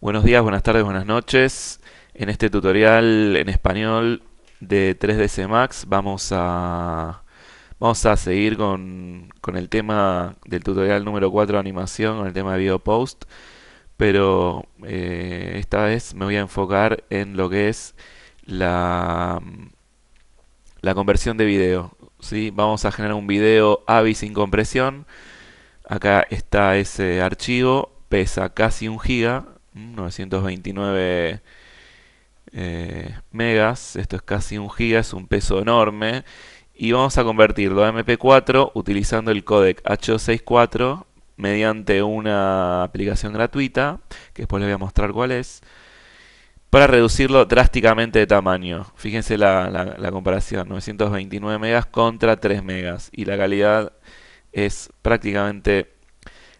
Buenos días, buenas tardes, buenas noches. En este tutorial en español de 3ds Max vamos a, vamos a seguir con, el tema del tutorial número 4 de animación, con el tema de video post, pero eh, esta vez me voy a enfocar en lo que es la, la conversión de video. ¿sí? Vamos a generar un video AVI sin compresión. Acá está ese archivo, pesa casi un giga, 929 eh, megas, esto es casi un giga, es un peso enorme. Y vamos a convertirlo a MP4 utilizando el codec h mediante una aplicación gratuita, que después les voy a mostrar cuál es, para reducirlo drásticamente de tamaño. Fíjense la, la comparación, 929 megas contra 3 megas, y la calidad es prácticamente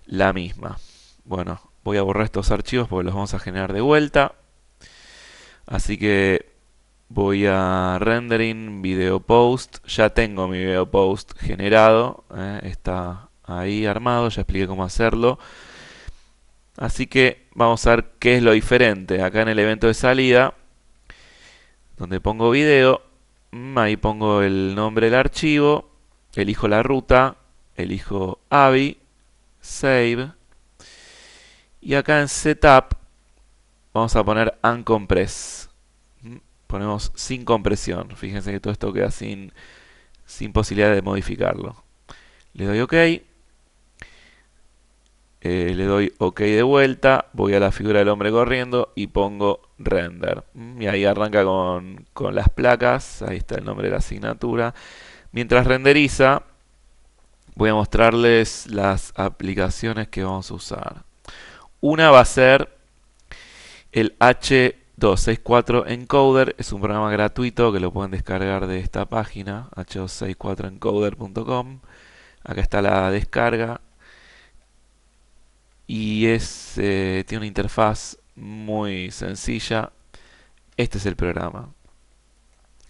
la misma. Bueno, voy a borrar estos archivos porque los vamos a generar de vuelta. Así que voy a rendering, video post. Ya tengo mi video post generado. Eh, está ahí armado, ya expliqué cómo hacerlo. Así que vamos a ver qué es lo diferente. Acá en el evento de salida, donde pongo video, mm, ahí pongo el nombre del archivo, elijo la ruta, elijo AVI, save y acá en Setup vamos a poner Uncompress. Mm, ponemos sin compresión. Fíjense que todo esto queda sin, sin posibilidad de modificarlo. Le doy OK. Eh, le doy OK de vuelta, voy a la figura del hombre corriendo y pongo render. Mm, y ahí arranca con, las placas, ahí está el nombre de la asignatura. Mientras renderiza, voy a mostrarles las aplicaciones que vamos a usar. Una va a ser el H264 Encoder, es un programa gratuito que lo pueden descargar de esta página, h264encoder.com. Acá está la descarga y eh, tiene una interfaz muy sencilla. Este es el programa.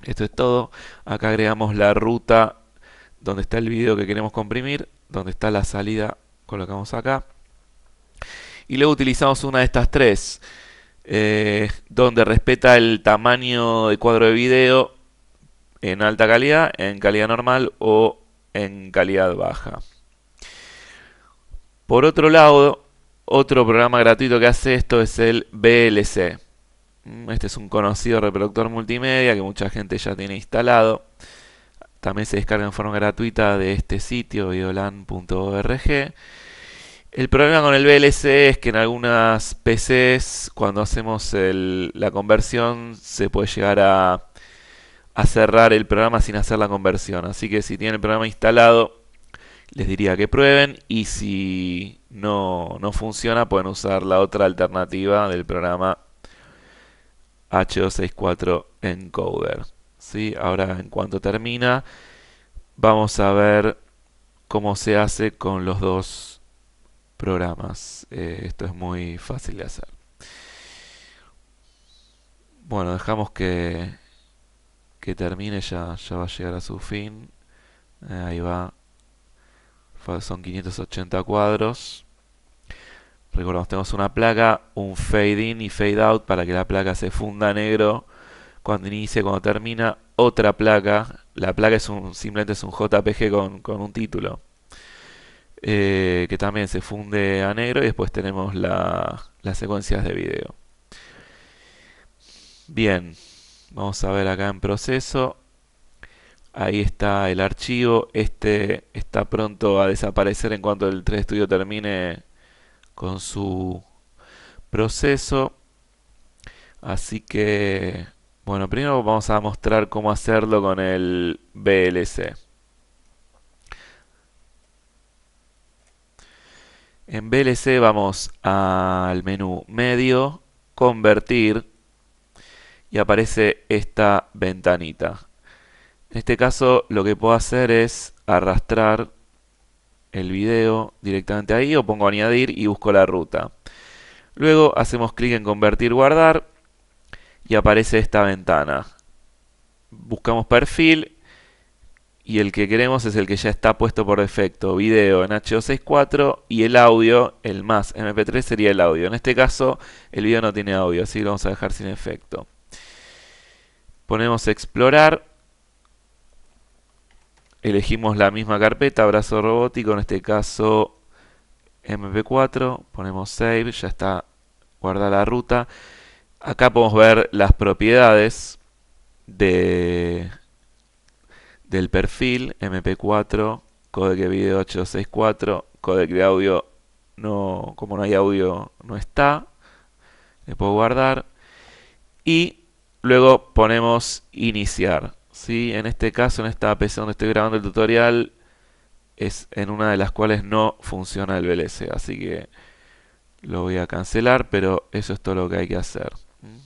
Esto es todo. Acá agregamos la ruta donde está el video que queremos comprimir, donde está la salida, colocamos acá y luego utilizamos una de estas tres, eh, donde respeta el tamaño de cuadro de video en alta calidad, en calidad normal o en calidad baja. Por otro lado, otro programa gratuito que hace esto es el VLC. Mm, este es un conocido reproductor multimedia que mucha gente ya tiene instalado. También se descarga en forma gratuita de este sitio, violan.org. El problema con el VLC es que en algunas PCs, cuando hacemos la conversión, se puede llegar a, cerrar el programa sin hacer la conversión. Así que si tienen el programa instalado, les diría que prueben. Y si no, funciona, pueden usar la otra alternativa del programa H264 Encoder. ¿Sí? Ahora, en cuanto termina, vamos a ver cómo se hace con los dos programas. Eh, esto es muy fácil de hacer. Bueno, dejamos que, que termine, ya, ya va a llegar a su fin. Eh, ahí va. Son 580 cuadros. Recordamos, tenemos una placa, un fade in y fade out para que la placa se funda negro cuando inicia, cuando termina. Otra placa. La placa es un, simplemente es un JPG con un título. Eh, que también se funde a negro y después tenemos las secuencias de video. Bien, vamos a ver acá en proceso. Ahí está el archivo. Este está pronto a desaparecer en cuanto el 3 Studio termine con su proceso. Así que, bueno, primero vamos a mostrar cómo hacerlo con el VLC. En VLC vamos al menú medio, convertir y aparece esta ventanita. En este caso lo que puedo hacer es arrastrar el video directamente ahí o pongo añadir y busco la ruta. Luego hacemos clic en convertir, guardar y aparece esta ventana. Buscamos perfil y el que queremos es el que ya está puesto por defecto, video en H264 y el audio, el más MP3 sería el audio. En este caso el video no tiene audio, así que lo vamos a dejar sin efecto. Ponemos explorar, elegimos la misma carpeta, brazo robótico, en este caso MP4, ponemos save, ya está guardada la ruta. Acá podemos ver las propiedades de del perfil MP4, codec video 864, codec de audio no, como no hay audio no está, le puedo guardar y luego ponemos iniciar. si En este caso, en esta PC donde estoy grabando el tutorial, es en una de las cuales no funciona el VLC, así que lo voy a cancelar, pero eso es todo lo que hay que hacer. Mm.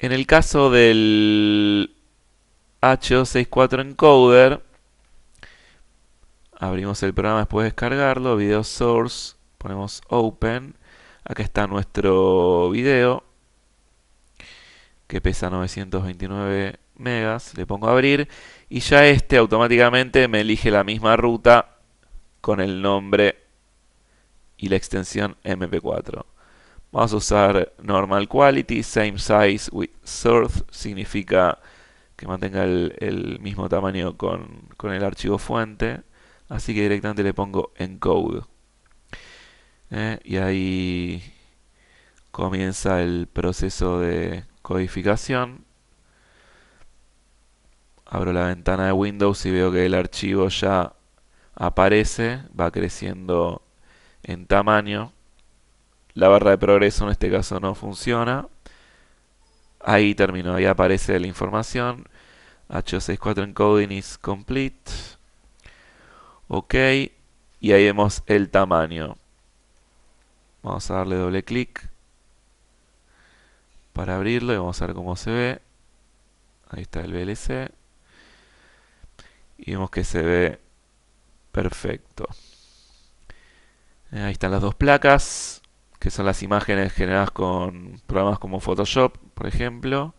En el caso del HO64 encoder. Abrimos el programa después de descargarlo. Video source. Ponemos open. Acá está nuestro video. Que pesa 929 megas. Le pongo abrir. Y ya este automáticamente me elige la misma ruta con el nombre y la extensión MP4. Vamos a usar normal quality, same size with source significa que mantenga el, mismo tamaño con, el archivo fuente. Así que directamente le pongo encode. Eh, y ahí comienza el proceso de codificación. Abro la ventana de Windows y veo que el archivo ya aparece, va creciendo en tamaño. La barra de progreso en este caso no funciona, Ahí terminó, ahí aparece la información. h 6.4 encoding is complete. Ok. Y ahí vemos el tamaño. Vamos a darle doble clic para abrirlo y vamos a ver cómo se ve. Ahí está el VLC. Y vemos que se ve perfecto. Ahí están las dos placas que son las imágenes generadas con programas como Photoshop, por ejemplo.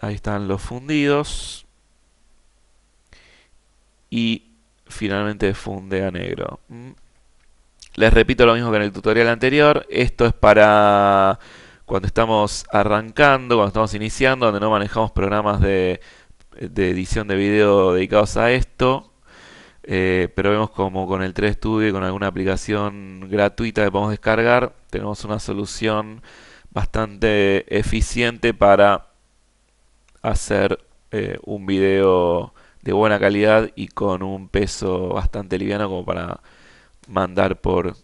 Ahí están los fundidos. Y finalmente funde a negro. Mm. Les repito lo mismo que en el tutorial anterior. Esto es para cuando estamos arrancando, cuando estamos iniciando, donde no manejamos programas de, de edición de video dedicados a esto. Eh, pero vemos como con el 3 Studio y con alguna aplicación gratuita que podemos descargar, tenemos una solución bastante eficiente para hacer eh, un video de buena calidad y con un peso bastante liviano como para mandar por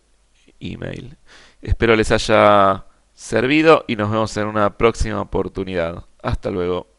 email. Espero les haya servido y nos vemos en una próxima oportunidad. Hasta luego.